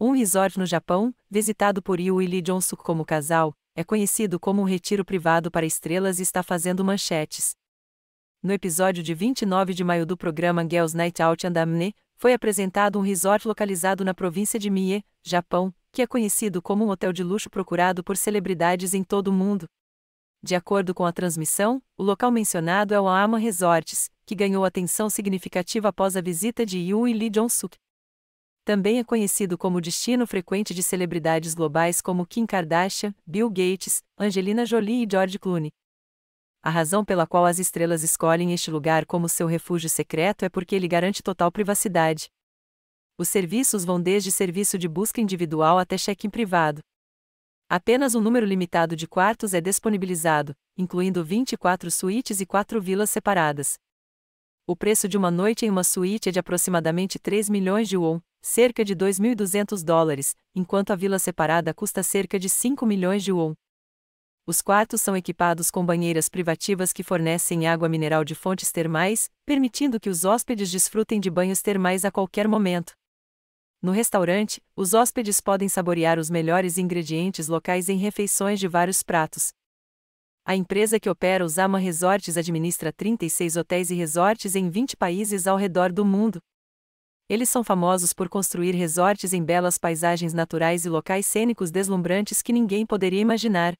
Um resort no Japão, visitado por Yu e Lee Jong-suk como casal, é conhecido como um retiro privado para estrelas e está fazendo manchetes. No episódio de 29 de maio do programa Girls Night Out and Amne, foi apresentado um resort localizado na província de Mie, Japão, que é conhecido como um hotel de luxo procurado por celebridades em todo o mundo. De acordo com a transmissão, o local mencionado é o Ama Resorts, que ganhou atenção significativa após a visita de Yu e Lee Jong-suk também é conhecido como destino frequente de celebridades globais como Kim Kardashian, Bill Gates, Angelina Jolie e George Clooney. A razão pela qual as estrelas escolhem este lugar como seu refúgio secreto é porque ele garante total privacidade. Os serviços vão desde serviço de busca individual até check-in privado. Apenas um número limitado de quartos é disponibilizado, incluindo 24 suítes e 4 vilas separadas o preço de uma noite em uma suíte é de aproximadamente 3 milhões de won, cerca de 2.200 dólares, enquanto a vila separada custa cerca de 5 milhões de won. Os quartos são equipados com banheiras privativas que fornecem água mineral de fontes termais, permitindo que os hóspedes desfrutem de banhos termais a qualquer momento. No restaurante, os hóspedes podem saborear os melhores ingredientes locais em refeições de vários pratos, a empresa que opera os Ama Resorts administra 36 hotéis e resorts em 20 países ao redor do mundo. Eles são famosos por construir resorts em belas paisagens naturais e locais cênicos deslumbrantes que ninguém poderia imaginar,